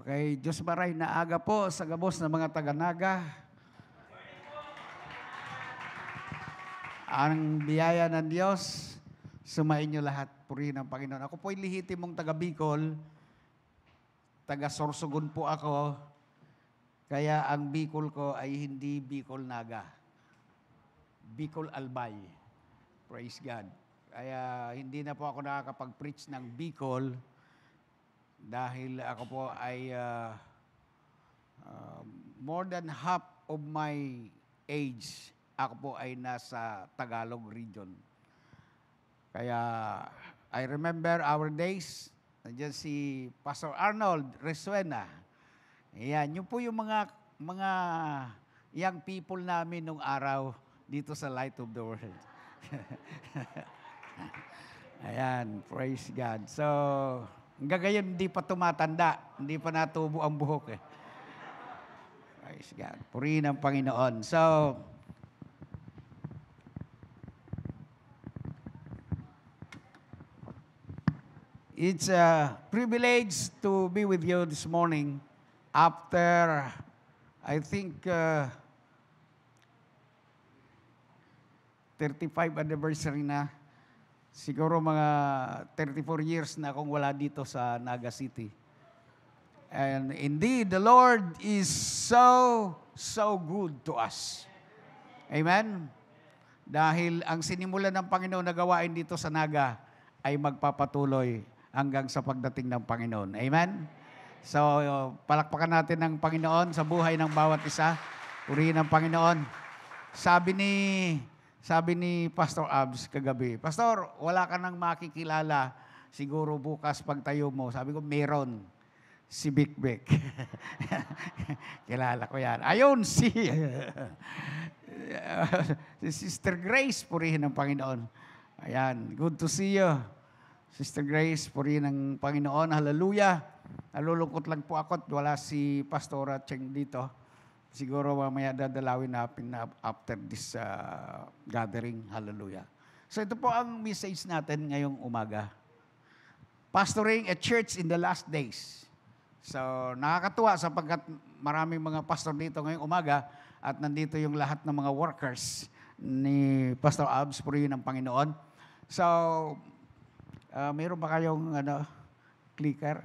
Okay, Diyos maray na po sa gabos ng mga taga-naga. Ang biyaya ng Diyos, sumainyo lahat, purihin ang Panginoon. Ako po'y lihiti mong taga Bicol, taga Sorsogon po ako, kaya ang Bicol ko ay hindi Bicol Naga. Bicol Albay. Praise God. Kaya hindi na po ako nakakapag-preach ng Bicol, dahil ako po ay uh, uh, more than half of my age, ako po ay nasa Tagalog region. Kaya I remember our days, nandiyan si Pastor Arnold Resuena. Ayan, yun po yung mga, mga young people namin nung araw dito sa Light of the World. Ayan, praise God. So, Hanggang hindi pa tumatanda. Hindi pa natubo ang buhok eh. Praise God. Purihin ang Panginoon. So, it's a privilege to be with you this morning after I think uh, 35 anniversary na Siguro mga 34 years na akong wala dito sa Naga City. And indeed, the Lord is so, so good to us. Amen? Dahil ang sinimula ng Panginoon na gawain dito sa Naga ay magpapatuloy hanggang sa pagdating ng Panginoon. Amen? So, palakpakan natin ang Panginoon sa buhay ng bawat isa. Purihin ng Panginoon. Sabi ni sabi ni Pastor Abs kagabi, Pastor, wala ka nang makikilala siguro bukas pag tayo mo. Sabi ko, meron. Si Big Big. Kilala ko yan. Ayun, si, si Sister Grace, purihin ng Panginoon. Ayan, good to see you. Sister Grace, purihin ng Panginoon. Hallelujah. Nalulungkot lang po ako at wala si Pastora Cheng dito. Siguro mamaya dadalawin natin na after this uh, gathering. Hallelujah. So ito po ang message natin ngayong umaga. Pastoring a church in the last days. So nakakatuwa sapagkat maraming mga pastor dito ngayong umaga at nandito yung lahat ng mga workers ni Pastor Abs, purihin ng Panginoon. So, uh, mayroon ba kayong ano, clicker?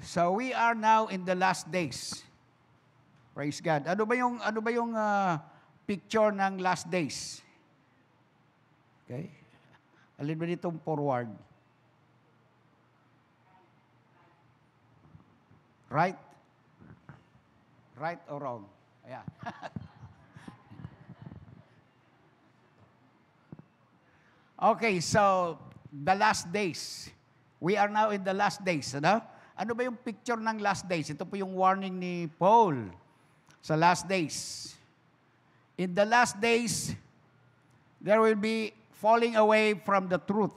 So we are now in the last days. Praise God. Ano ba yung ano ba yung uh, picture ng last days? Okay? Alin ba dito forward? Right? Right or wrong? Ayan. okay, so the last days. We are now in the last days, ano? Ano ba yung picture ng last days? Ito po yung warning ni Paul sa last days. In the last days, there will be falling away from the truth.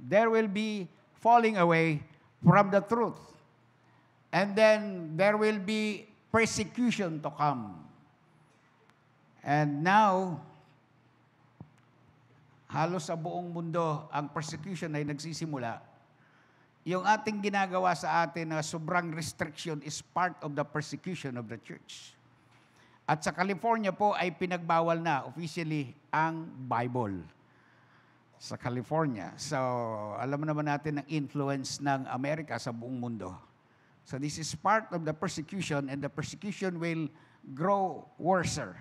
There will be falling away from the truth. And then there will be persecution to come. And now, halos sa buong mundo, ang persecution ay nagsisimula yung ating ginagawa sa atin na sobrang restriction is part of the persecution of the church. At sa California po ay pinagbawal na officially ang Bible sa California. So, alam naman natin ang influence ng Amerika sa buong mundo. So, this is part of the persecution and the persecution will grow worser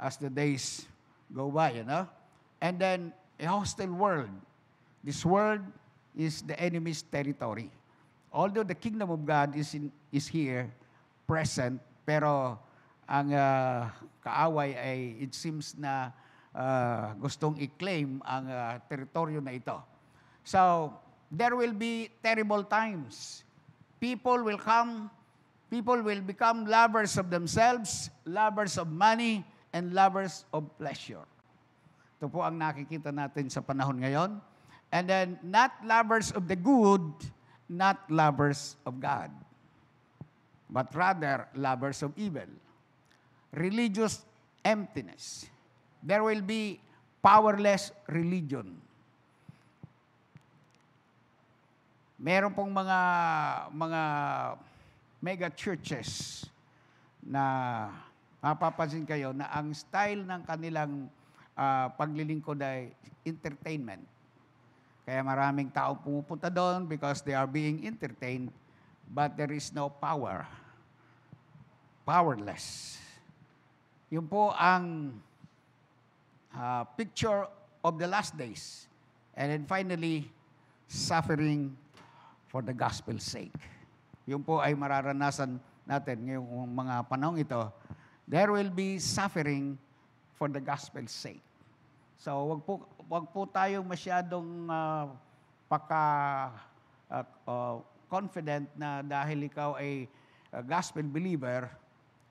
as the days go by, you know? And then, a hostile world. This world is the enemy's territory. Although the kingdom of God is, in, is here, present, pero ang uh, kaaway ay it seems na uh, gustong i-claim ang uh, teritoryo na ito. So, there will be terrible times. People will come, people will become lovers of themselves, lovers of money, and lovers of pleasure. Ito po ang nakikita natin sa panahon ngayon And then, not lovers of the good, not lovers of God, but rather lovers of evil. Religious emptiness. There will be powerless religion. Meron pong mga mga mega churches na mapapansin kayo na ang style ng kanilang uh, paglilingkod ay entertainment kaya maraming tao pumupunta doon because they are being entertained, but there is no power. Powerless. Yun po ang uh, picture of the last days. And then finally, suffering for the gospel's sake. Yun po ay mararanasan natin ngayong mga panahon ito. There will be suffering for the gospel's sake. So, wag po, wag po tayong masyadong uh, paka uh, uh, confident na dahil ikaw ay uh, gospel believer,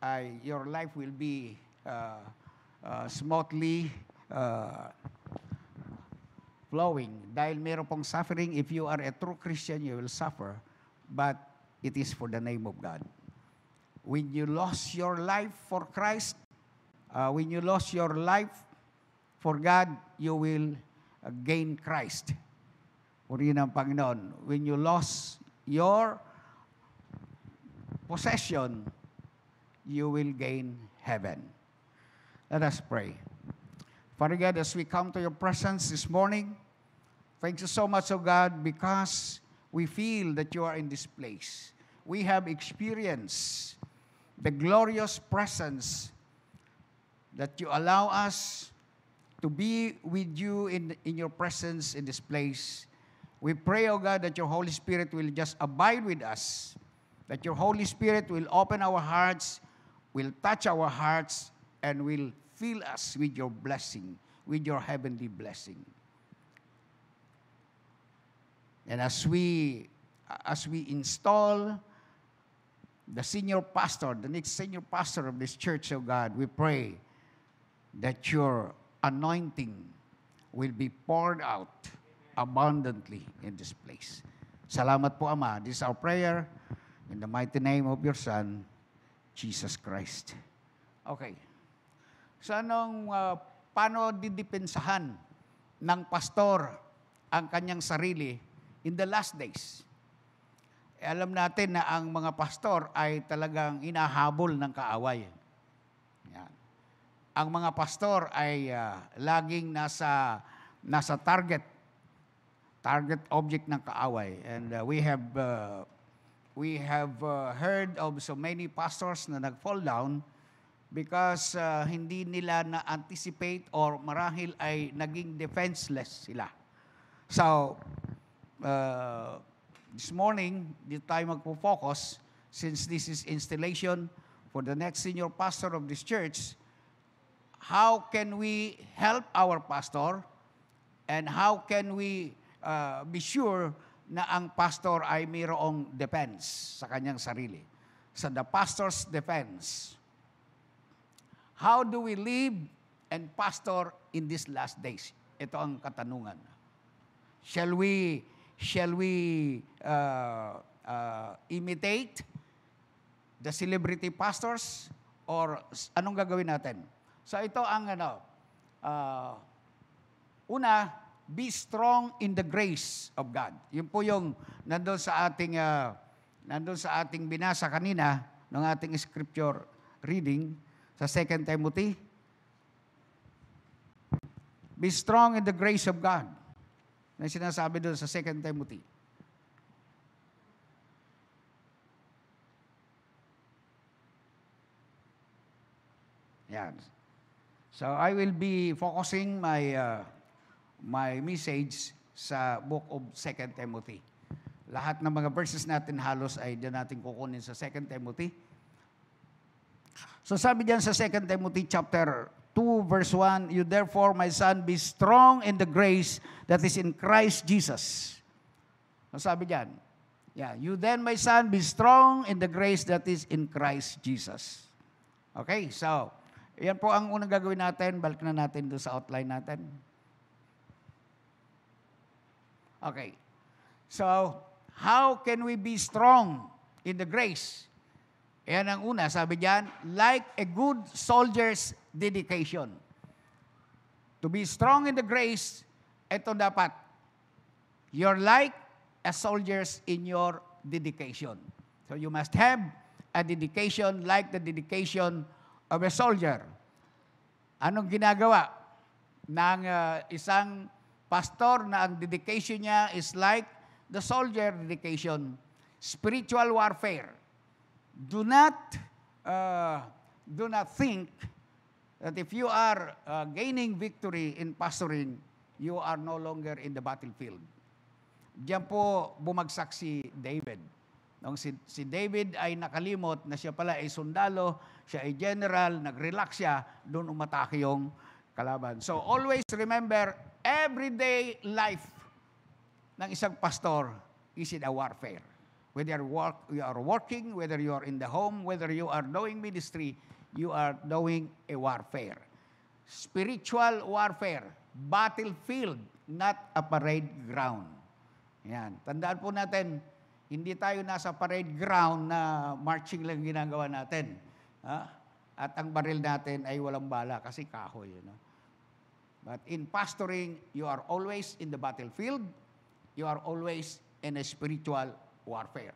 ay your life will be uh, uh, smoothly uh, flowing. Dahil meron pong suffering, if you are a true Christian, you will suffer. But it is for the name of God. When you lost your life for Christ, uh, when you lost your life For God, you will uh, gain Christ. Puri ng Panginoon. When you lost your possession, you will gain heaven. Let us pray. Father God, as we come to your presence this morning, thank you so much, O oh God, because we feel that you are in this place. We have experienced the glorious presence that you allow us to be with you in, in your presence in this place. We pray, O oh God, that your Holy Spirit will just abide with us, that your Holy Spirit will open our hearts, will touch our hearts, and will fill us with your blessing, with your heavenly blessing. And as we as we install the senior pastor, the next senior pastor of this church, O oh God, we pray that your anointing will be poured out abundantly in this place. Salamat po, Ama. This is our prayer in the mighty name of your Son, Jesus Christ. Okay. So anong, uh, paano didipensahan ng pastor ang kanyang sarili in the last days? Eh, alam natin na ang mga pastor ay talagang inahabol ng kaaway ang mga pastor ay uh, laging nasa nasa target target object ng kaaway and uh, we have uh, we have uh, heard of so many pastors na nag-fall down because uh, hindi nila na-anticipate or marahil ay naging defenseless sila. So, uh, this morning, dito tayo magpo-focus since this is installation for the next senior pastor of this church, how can we help our pastor and how can we uh, be sure na ang pastor ay mayroong defense sa kanyang sarili. Sa so the pastor's defense. How do we live and pastor in these last days? Ito ang katanungan. Shall we shall we uh, uh, imitate the celebrity pastors or anong gagawin natin? So ito ang ano, uh, una, be strong in the grace of God. Yun po yung nandun sa ating, uh, nandun sa ating binasa kanina, ng ating scripture reading sa 2 Timothy. Be strong in the grace of God. Na sinasabi doon sa 2 Timothy. Yan. So I will be focusing my uh, my message sa book of 2 Timothy. Lahat ng mga verses natin halos ay diyan natin kukunin sa 2 Timothy. So sabi diyan sa 2 Timothy chapter 2 verse 1, You therefore, my son, be strong in the grace that is in Christ Jesus. Ang sabi diyan, yeah, you then, my son, be strong in the grace that is in Christ Jesus. Okay, so, yan po ang unang gagawin natin. Balik na natin doon sa outline natin. Okay. So, how can we be strong in the grace? Yan ang una, sabi diyan, like a good soldier's dedication. To be strong in the grace, ito dapat. You're like a soldier's in your dedication. So you must have a dedication like the dedication of a soldier. Anong ginagawa ng uh, isang pastor na ang dedication niya is like the soldier dedication, spiritual warfare. Do not uh, do not think that if you are uh, gaining victory in pastoring, you are no longer in the battlefield. Diyan po bumagsak si David. Nung si, si David ay nakalimot na siya pala ay sundalo, siya ay general, nag-relax siya, doon umatake yung kalaban. So always remember, everyday life ng isang pastor is in a warfare. Whether you are, work, you are working, whether you are in the home, whether you are doing ministry, you are doing a warfare. Spiritual warfare, battlefield, not a parade ground. Yan. Tandaan po natin, hindi tayo nasa parade ground na marching lang ginagawa natin. Ha? At ang baril natin ay walang bala kasi kahoy. You know? But in pastoring, you are always in the battlefield. You are always in a spiritual warfare.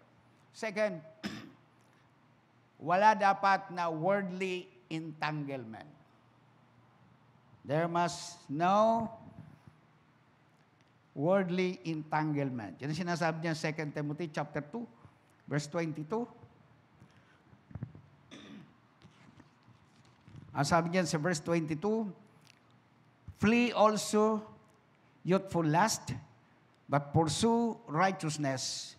Second, wala dapat na worldly entanglement. There must no worldly entanglement. Yan ang sinasabi niya 2 Timothy chapter 2, verse 22. Ang sabi niya sa verse 22, Flee also youthful lust, but pursue righteousness,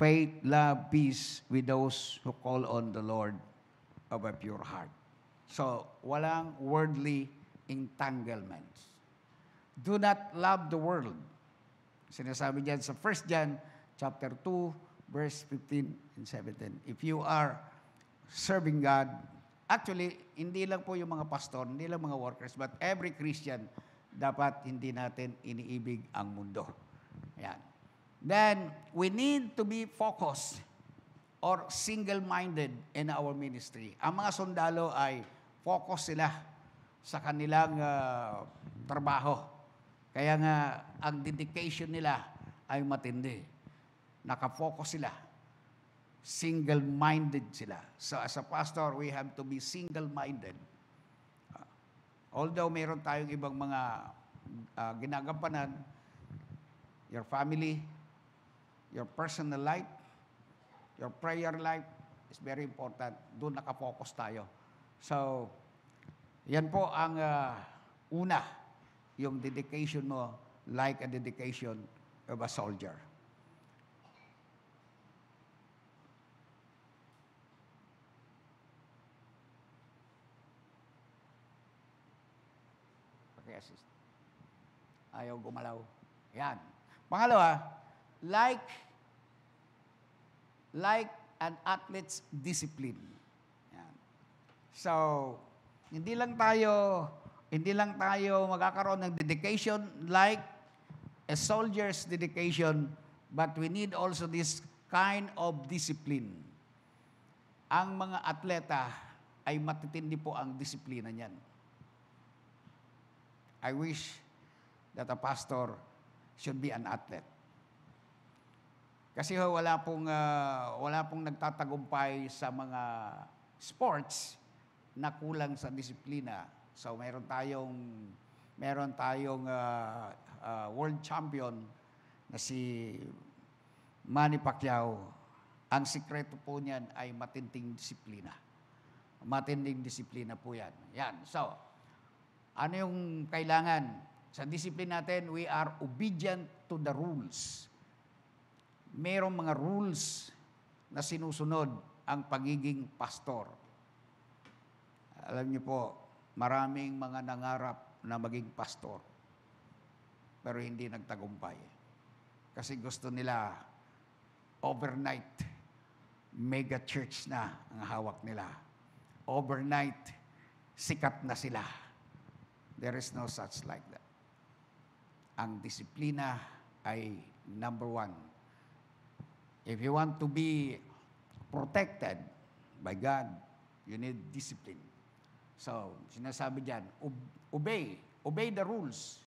faith, love, peace with those who call on the Lord of a pure heart. So, walang worldly entanglements. Do not love the world. Sinasabi diyan sa 1 John chapter 2, verse 15 and 17. If you are serving God, actually, hindi lang po yung mga pastor, hindi lang mga workers, but every Christian, dapat hindi natin iniibig ang mundo. Ayan. Then, we need to be focused or single-minded in our ministry. Ang mga sundalo ay Focus sila sa kanilang uh, trabaho. Kaya nga, ang dedication nila ay matindi. Nakafocus sila. Single-minded sila. So as a pastor, we have to be single-minded. Ah, although meron tayong ibang mga uh, ginagampanan, your family, your personal life, your prayer life is very important. Doon nakafocus tayo So, yan po ang uh, una, yung dedication mo like a dedication of a soldier. Paki-assist. Ayaw gumalaw. Yan. Pangalawa, like like an athlete's discipline. So, hindi lang tayo hindi lang tayo magkakaroon ng dedication like a soldier's dedication, but we need also this kind of discipline. Ang mga atleta ay matitindi po ang disiplina niyan. I wish that a pastor should be an athlete. Kasi ho, wala pong uh, wala pong nagtatagumpay sa mga sports na kulang sa disiplina. So meron tayong meron tayong uh, uh, world champion na si Manny Pacquiao. Ang sikreto po niyan ay matinding disiplina. Matinding disiplina po yan. Yan. So, ano yung kailangan? Sa discipline natin, we are obedient to the rules. Merong mga rules na sinusunod ang pagiging pastor alam niyo po, maraming mga nangarap na maging pastor, pero hindi nagtagumpay. Kasi gusto nila overnight, mega church na ang hawak nila. Overnight, sikat na sila. There is no such like that. Ang disiplina ay number one. If you want to be protected by God, you need discipline. So, sinasabi diyan, obey, obey the rules.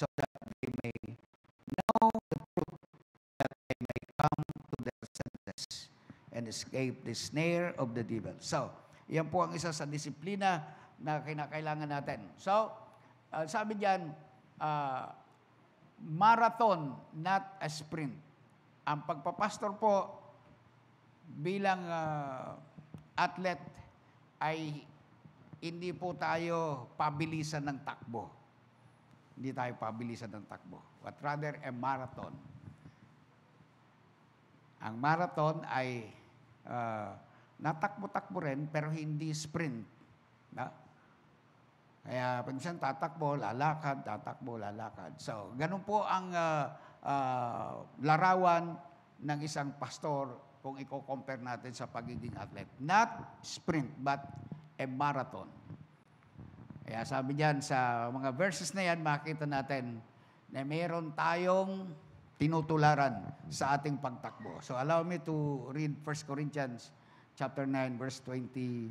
so that they may know the truth, that they may come to their senses and escape the snare of the devil. So, yan po ang isa sa disiplina na kinakailangan natin. So, uh, sabi diyan, uh, ah, marathon, not a sprint. Ang pagpapastor po bilang uh, athlete ay hindi po tayo pabilisan ng takbo. Hindi tayo pabilisan ng takbo. But rather, a marathon. Ang marathon ay uh, natakbo-takbo rin, pero hindi sprint. Na? Kaya pinsan tatakbo, lalakad, tatakbo, lalakad. So, ganun po ang uh, uh, larawan ng isang pastor kung i-compare natin sa pagiging athlete. Not sprint, but a marathon. Kaya sabi niyan sa mga verses na yan, makita natin na meron tayong tinutularan sa ating pagtakbo. So allow me to read 1 Corinthians chapter 9 verse 24.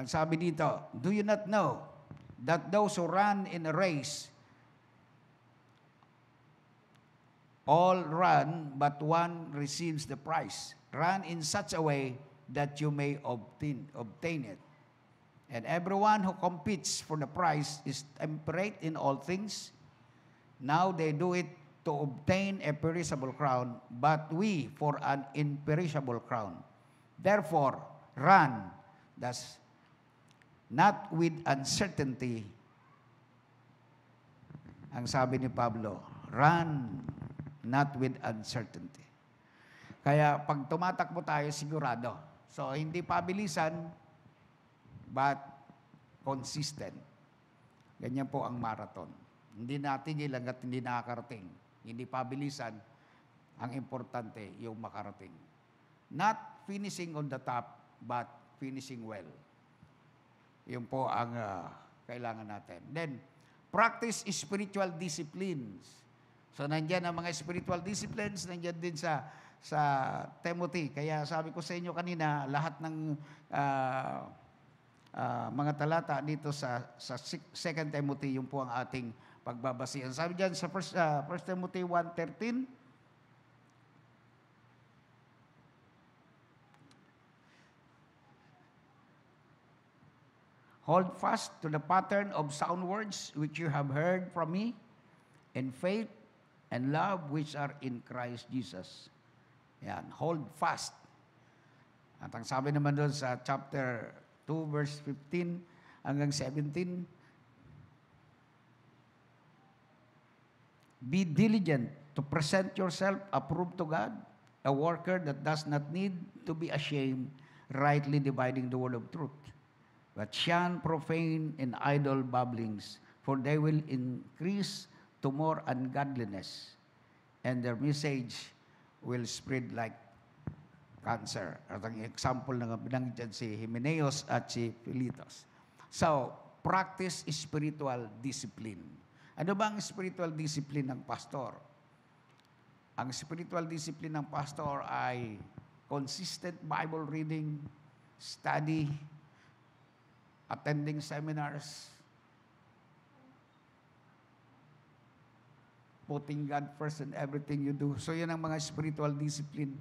Ang sabi dito, Do you not know that those who run in a race, All run, but one receives the prize. Run in such a way that you may obtain, obtain it. And everyone who competes for the prize is temperate in all things. Now they do it to obtain a perishable crown, but we for an imperishable crown. Therefore, run, thus, not with uncertainty. Ang sabi ni Pablo, run not with uncertainty. Kaya pag tumatakbo tayo, sigurado. So, hindi pabilisan, but consistent. Ganyan po ang marathon. Hindi natin ilang at hindi nakakarating. Hindi pabilisan. Ang importante, yung makarating. Not finishing on the top, but finishing well. Yun po ang uh, kailangan natin. Then, practice spiritual disciplines. So nandiyan ang mga spiritual disciplines, nandiyan din sa sa Timothy. Kaya sabi ko sa inyo kanina, lahat ng uh, uh, mga talata dito sa sa 2 Timothy, yung po ang ating pagbabasihan. Sabi diyan sa 1 uh, 1 Timothy 1:13, Hold fast to the pattern of sound words which you have heard from me, and faith and love which are in Christ Jesus. Yan, hold fast. At ang sabi naman doon sa chapter 2 verse 15 hanggang 17, Be diligent to present yourself approved to God, a worker that does not need to be ashamed, rightly dividing the word of truth. But shun profane and idle babblings, for they will increase to more ungodliness, and their message will spread like cancer. At ang example na binanggit dyan si Himeneos at si Philetos. So, practice spiritual discipline. Ano ba ang spiritual discipline ng pastor? Ang spiritual discipline ng pastor ay consistent Bible reading, study, attending seminars, putting God first in everything you do. So yan ang mga spiritual discipline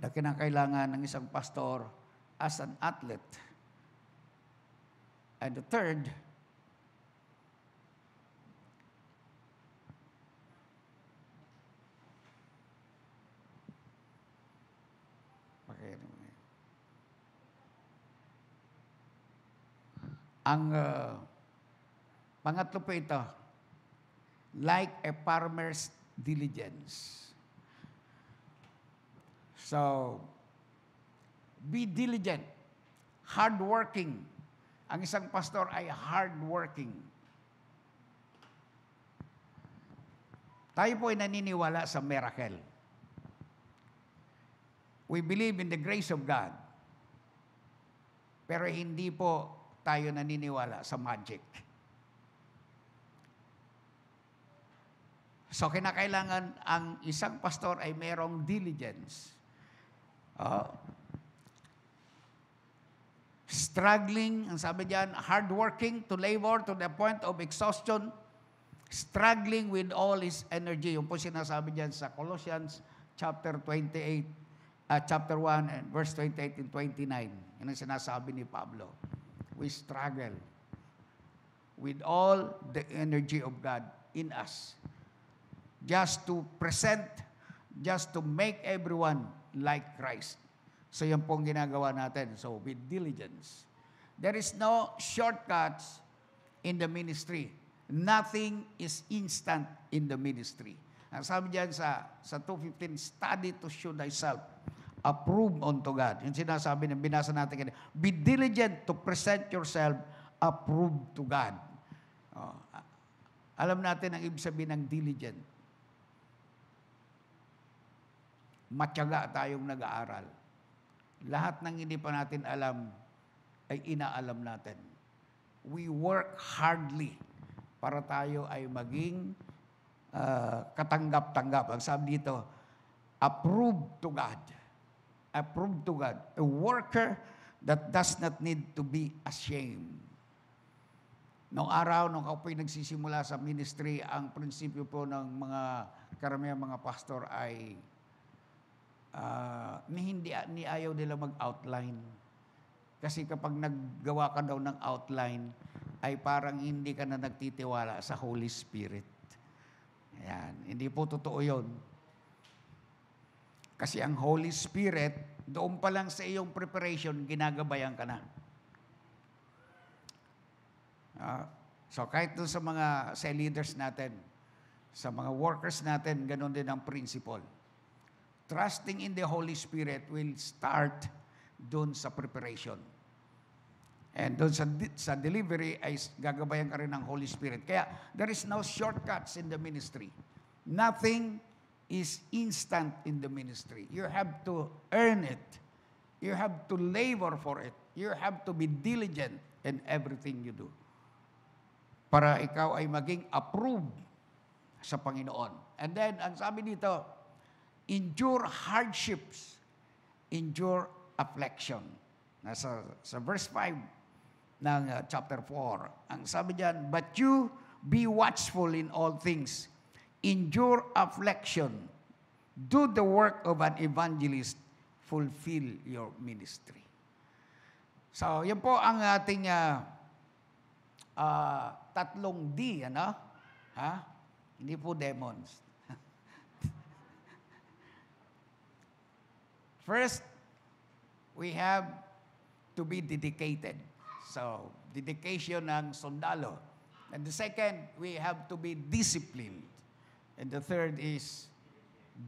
na kinakailangan ng isang pastor as an athlete. And the third, ang uh, pangatlo po ito, like a farmer's diligence. So, be diligent, hardworking. Ang isang pastor ay hardworking. Tayo po ay naniniwala sa miracle. We believe in the grace of God. Pero hindi po tayo naniniwala sa magic. So kinakailangan ang isang pastor ay merong diligence. Uh, struggling, ang sabi diyan, hardworking to labor to the point of exhaustion, struggling with all his energy. Yung po sinasabi diyan sa Colossians chapter 28, uh, ah, chapter 1 and verse 28 and 29. Yan ang sinasabi ni Pablo. We struggle with all the energy of God in us just to present, just to make everyone like Christ. So yan pong ginagawa natin. So with diligence. There is no shortcuts in the ministry. Nothing is instant in the ministry. Ang sabi dyan sa, sa 2.15, study to show thyself. approved unto God. Yung sinasabi ng binasa natin kanina. Be diligent to present yourself approved to God. Oh, alam natin ang ibig sabihin ng diligent. matyaga tayong nag-aaral. Lahat ng hindi pa natin alam ay inaalam natin. We work hardly para tayo ay maging uh, katanggap-tanggap. Ang sabi dito, approved to God. Approved to God. A worker that does not need to be ashamed. Noong araw, nung ako nagsisimula sa ministry, ang prinsipyo po ng mga karamihan mga pastor ay uh, ni hindi ni ayaw nila mag-outline. Kasi kapag naggawa ka daw ng outline, ay parang hindi ka na nagtitiwala sa Holy Spirit. Ayan. Hindi po totoo yun. Kasi ang Holy Spirit, doon pa lang sa iyong preparation, ginagabayan ka na. Uh, so kahit sa mga sa leaders natin, sa mga workers natin, ganun din ang principle trusting in the Holy Spirit will start doon sa preparation. And doon sa, sa delivery ay gagabayan ka rin ng Holy Spirit. Kaya there is no shortcuts in the ministry. Nothing is instant in the ministry. You have to earn it. You have to labor for it. You have to be diligent in everything you do. Para ikaw ay maging approved sa Panginoon. And then, ang sabi dito, endure hardships, endure affliction. Nasa sa verse 5 ng uh, chapter 4. Ang sabi diyan, but you be watchful in all things. Endure affliction. Do the work of an evangelist. Fulfill your ministry. So, yan po ang ating uh, uh, tatlong D, ano? Ha? Hindi po demons. First, we have to be dedicated. So, dedication ng sundalo. And the second, we have to be disciplined. And the third is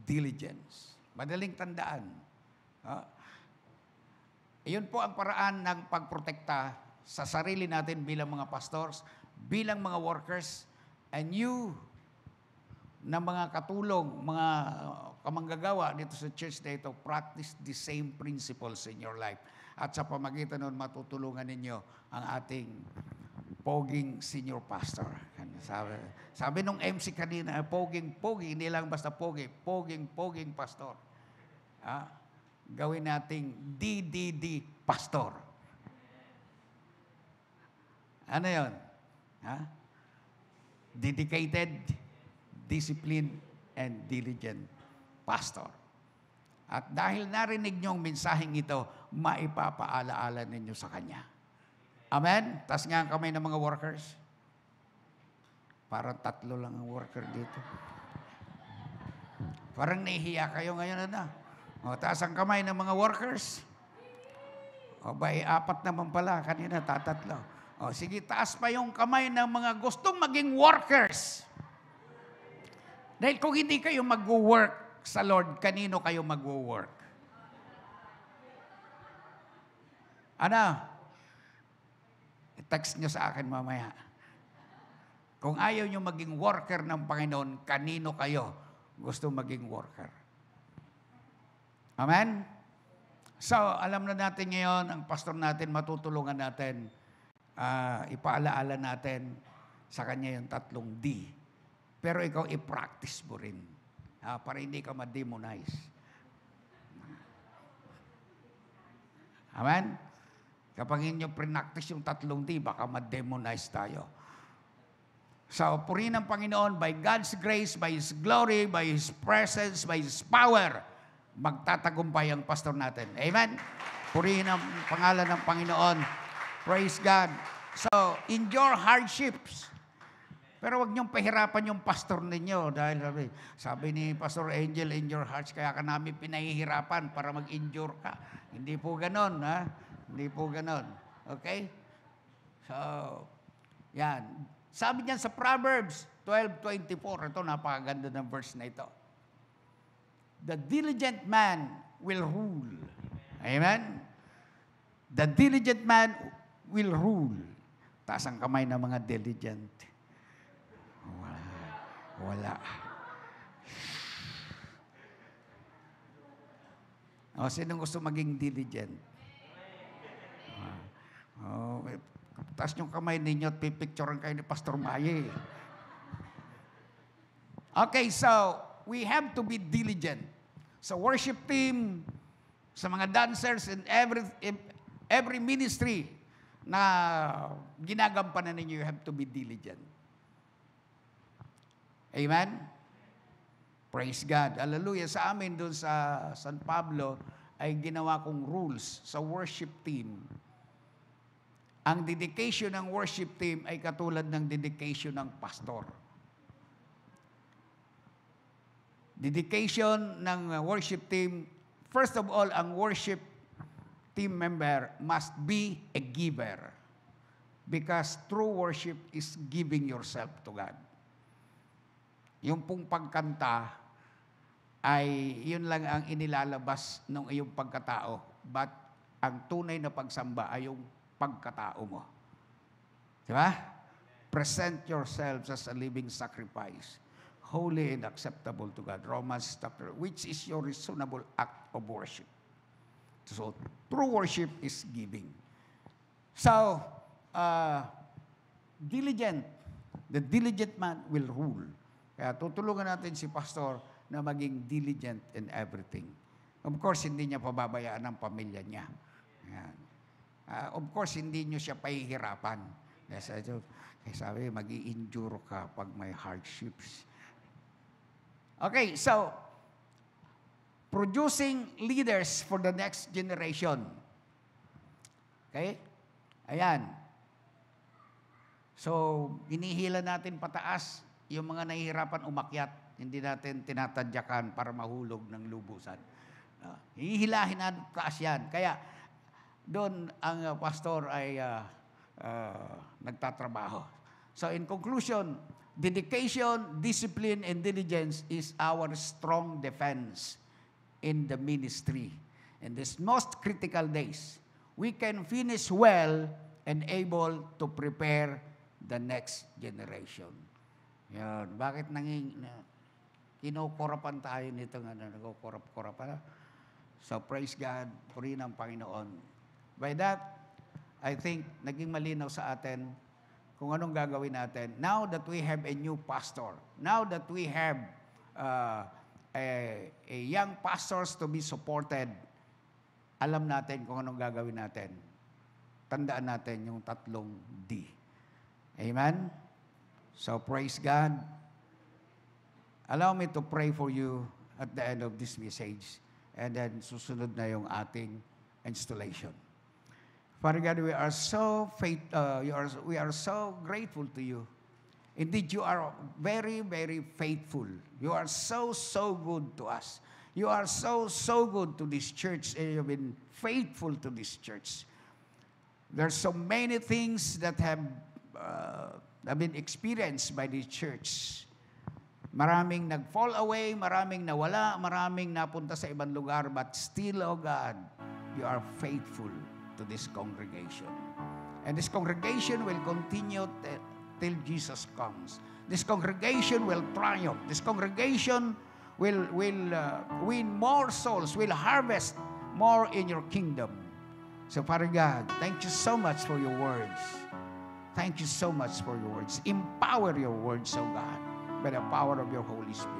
diligence. Madaling tandaan. Huh? po ang paraan ng pagprotekta sa sarili natin bilang mga pastors, bilang mga workers, and you na mga katulong, mga kamanggagawa dito sa church na ito, practice the same principles in your life. At sa pamagitan nun, matutulungan ninyo ang ating poging senior pastor. Sabi, sabi nung MC kanina, poging, pogi, hindi lang basta pogi, poging, poging pastor. Ha? gawin nating DDD pastor. Ano yon? Ha? Dedicated, disciplined, and diligent pastor. At dahil narinig niyo ang mensaheng ito, maipapaalaala ninyo sa Kanya. Amen? Tas nga ang kamay ng mga workers. Parang tatlo lang ang worker dito. Parang nahihiya kayo ngayon na. Ano? O, taas ang kamay ng mga workers. O ba, apat naman pala. Kanina, tatatlo. O, sige, taas pa yung kamay ng mga gustong maging workers. Dahil kung hindi kayo mag-work, sa Lord, kanino kayo magwo-work? Ano? I-text nyo sa akin mamaya. Kung ayaw nyo maging worker ng Panginoon, kanino kayo gusto maging worker? Amen? So, alam na natin ngayon, ang pastor natin, matutulungan natin, uh, ipaalaala natin sa kanya yung tatlong D. Pero ikaw, i-practice mo rin uh, para hindi ka ma-demonize. Amen? Kapag inyo pre-practice yung tatlong di, baka ma-demonize tayo. So, puri ng Panginoon, by God's grace, by His glory, by His presence, by His power, magtatagumpay ang pastor natin. Amen? Purihin ang pangalan ng Panginoon. Praise God. So, in your hardships. Pero wag niyong pahirapan yung pastor ninyo dahil sabi, sabi ni Pastor Angel, in your hearts, kaya ka namin pinahihirapan para mag injure ka. Hindi po ganon, ha? Hindi po ganon. Okay? So, yan. Sabi niyan sa Proverbs 12.24, ito napakaganda ng verse na ito. The diligent man will rule. Amen? The diligent man will rule. Taas ang kamay ng mga diligent. Wala. O, sino gusto maging diligent? Ah. O, oh, eh, taas yung kamay ninyo at pipicturean kayo ni Pastor Maye. Okay, so, we have to be diligent. Sa worship team, sa mga dancers, and every, every ministry na ginagampanan ninyo, you have to be diligent. Amen? Praise God. Hallelujah. Sa amin doon sa San Pablo ay ginawa kong rules sa worship team. Ang dedication ng worship team ay katulad ng dedication ng pastor. Dedication ng worship team, first of all, ang worship team member must be a giver because true worship is giving yourself to God. Yung pong pagkanta ay yun lang ang inilalabas ng iyong pagkatao. But ang tunay na pagsamba ay yung pagkatao mo. Di ba? Present yourselves as a living sacrifice, holy and acceptable to God. Romans chapter, which is your reasonable act of worship. So, true worship is giving. So, uh, diligent. The diligent man will rule. Kaya tutulungan natin si pastor na maging diligent in everything. Of course, hindi niya pababayaan ang pamilya niya. Ayan. Uh, of course, hindi niyo siya pahihirapan. Yes, I do. Kaya sabi, mag endure ka pag may hardships. Okay, so, producing leaders for the next generation. Okay? Ayan. So, hinihila natin pataas yung mga nahihirapan umakyat, hindi natin tinatadyakan para mahulog ng lubusan. Uh, hihilahin natin taas yan. Kaya doon ang ah, pastor ay uh, uh, nagtatrabaho. So in conclusion, dedication, discipline, and diligence is our strong defense in the ministry. In these most critical days, we can finish well and able to prepare the next generation. Yan. Bakit nanging, na, kinukurapan tayo nito nga na nagkukurap-kurapan? So praise God, puri ng Panginoon. By that, I think naging malinaw sa atin kung anong gagawin natin. Now that we have a new pastor, now that we have uh, a, a young pastors to be supported, alam natin kung anong gagawin natin. Tandaan natin yung tatlong D. Amen? So praise God. Allow me to pray for you at the end of this message. And then susunod na yung ating installation. Father God, we are so faith, uh, you are, we are so grateful to you. Indeed, you are very, very faithful. You are so, so good to us. You are so, so good to this church, and you've been faithful to this church. There's so many things that have uh, I've been experienced by the church. Maraming nag-fall away, maraming nawala, maraming napunta sa ibang lugar, but still, oh God, you are faithful to this congregation. And this congregation will continue t- till Jesus comes. This congregation will triumph. This congregation will, will uh, win more souls, will harvest more in your kingdom. So, Father God, thank you so much for your words. Thank you so much for your words. Empower your words, O God, by the power of your Holy Spirit.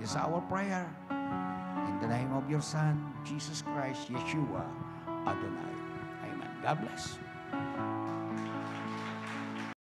This is our prayer. In the name of your Son, Jesus Christ, Yeshua, Adonai. Amen. God bless.